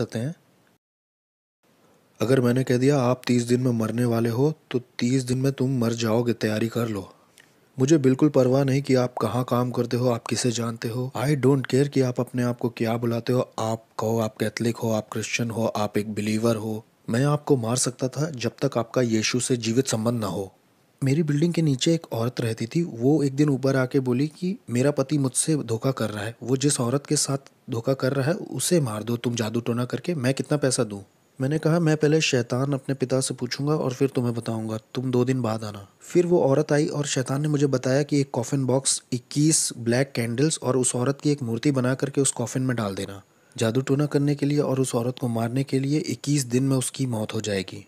सकते हैं अगर मैंने कह दिया आप तीस दिन में मरने वाले हो तो तीस दिन में तुम मर जाओगे तैयारी कर लो मुझे बिल्कुल परवाह नहीं कि आप कहाँ काम करते हो आप किसे जानते हो आई डोंट केयर कि आप अपने आप को क्या बुलाते हो आप कहो आप कैथलिक हो आप क्रिश्चियन हो आप एक बिलीवर हो मैं आपको मार सकता था जब तक आपका यीशु से जीवित संबंध ना हो मेरी बिल्डिंग के नीचे एक औरत रहती थी वो एक दिन ऊपर आके बोली कि मेरा पति मुझसे धोखा कर रहा है वो जिस औरत के साथ धोखा कर रहा है उसे मार दो तुम जादू टोना करके मैं कितना पैसा दूँ मैंने कहा मैं पहले शैतान अपने पिता से पूछूंगा और फिर तुम्हें बताऊंगा तुम दो दिन बाद आना फिर वो औरत आई और शैतान ने मुझे बताया कि एक कॉफ़िन बॉक्स 21 ब्लैक कैंडल्स और उस औरत की एक मूर्ति बना करके उस कॉफ़िन में डाल देना जादू टोना करने के लिए और उस औरत को मारने के लिए 21 दिन में उसकी मौत हो जाएगी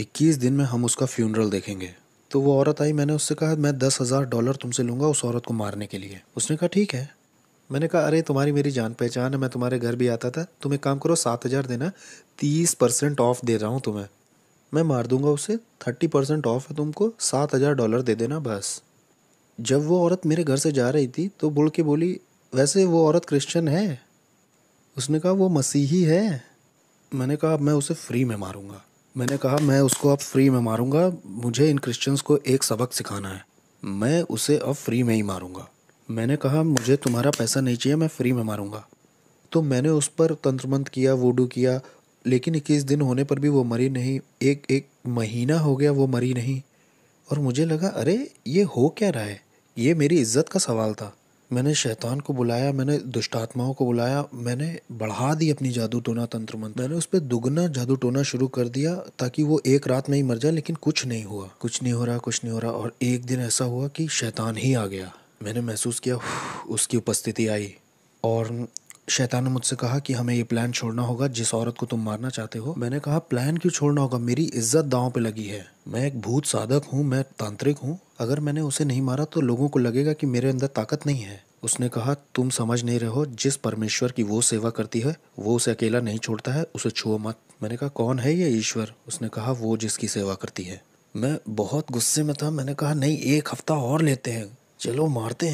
इक्कीस दिन में हम उसका फ्यूनरल देखेंगे तो वो औरत आई मैंने उससे कहा मैं दस हज़ार डॉलर तुमसे लूँगा उस औरत को मारने के लिए उसने कहा ठीक है मैंने कहा अरे तुम्हारी मेरी जान पहचान है मैं तुम्हारे घर भी आता था तुम एक काम करो सात हज़ार देना तीस परसेंट ऑफ दे रहा हूँ तुम्हें मैं मार दूंगा उसे थर्टी परसेंट ऑफ है तुमको सात हज़ार डॉलर दे देना बस जब वो औरत मेरे घर से जा रही थी तो बोल के बोली वैसे वो औरत क्रिश्चियन है उसने कहा वो मसीही है मैंने कहा अब मैं उसे फ्री में मारूंगा मैंने कहा मैं उसको अब फ्री में मारूंगा मुझे इन क्रिश्चियंस को एक सबक सिखाना है मैं उसे अब फ्री में ही मारूंगा मैंने कहा मुझे तुम्हारा पैसा नहीं चाहिए मैं फ्री में मारूंगा तो मैंने उस पर तंत्र मंत्र किया वोडू किया लेकिन इक्कीस दिन होने पर भी वो मरी नहीं एक एक महीना हो गया वो मरी नहीं और मुझे लगा अरे ये हो क्या रहा है ये मेरी इज्जत का सवाल था मैंने शैतान को बुलाया मैंने दुष्टात्माओं को बुलाया मैंने बढ़ा दी अपनी जादू टोना तंत्र मंत्र मैंने उस पर दुगना जादू टोना शुरू कर दिया ताकि वो एक रात में ही मर जाए लेकिन कुछ नहीं हुआ कुछ नहीं हो रहा कुछ नहीं हो रहा और एक दिन ऐसा हुआ कि शैतान ही आ गया मैंने महसूस किया उसकी उपस्थिति आई और शैतान ने मुझसे कहा कि हमें ये प्लान छोड़ना होगा जिस औरत को तुम मारना चाहते हो मैंने कहा प्लान क्यों छोड़ना होगा मेरी इज्जत दांव पे लगी है मैं एक भूत साधक हूँ मैं तांत्रिक हूँ अगर मैंने उसे नहीं मारा तो लोगों को लगेगा कि मेरे अंदर ताकत नहीं है उसने कहा तुम समझ नहीं रहे हो जिस परमेश्वर की वो सेवा करती है वो उसे अकेला नहीं छोड़ता है उसे छुओ मत मैंने कहा कौन है ये ईश्वर उसने कहा वो जिसकी सेवा करती है मैं बहुत गुस्से में था मैंने कहा नहीं एक हफ्ता और लेते हैं चलो मारते हैं